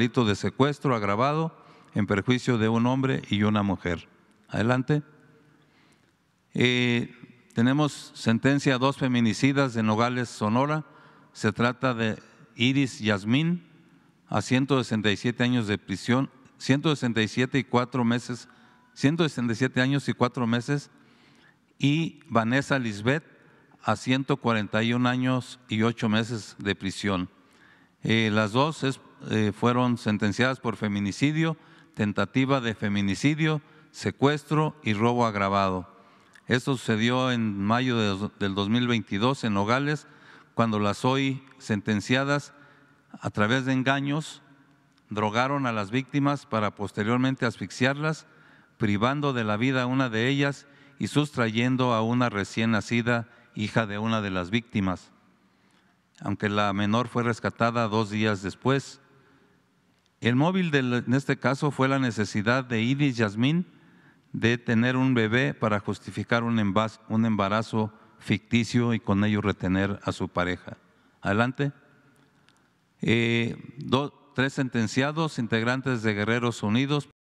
delito de secuestro agravado en perjuicio de un hombre y una mujer. Adelante. Eh, tenemos sentencia a dos feminicidas de Nogales, Sonora. Se trata de Iris Yasmín a 167 años de prisión, 167 y cuatro meses, 167 años y cuatro meses, y Vanessa Lisbeth a 141 años y ocho meses de prisión. Eh, las dos es eh, fueron sentenciadas por feminicidio, tentativa de feminicidio, secuestro y robo agravado. Esto sucedió en mayo del 2022 en Nogales, cuando las hoy sentenciadas a través de engaños drogaron a las víctimas para posteriormente asfixiarlas, privando de la vida a una de ellas y sustrayendo a una recién nacida hija de una de las víctimas, aunque la menor fue rescatada dos días después. El móvil en este caso fue la necesidad de Iris Yasmín de tener un bebé para justificar un embarazo, ficticio y con ello retener a su pareja. Adelante. Eh, tres sentenciados, integrantes de Guerreros Unidos.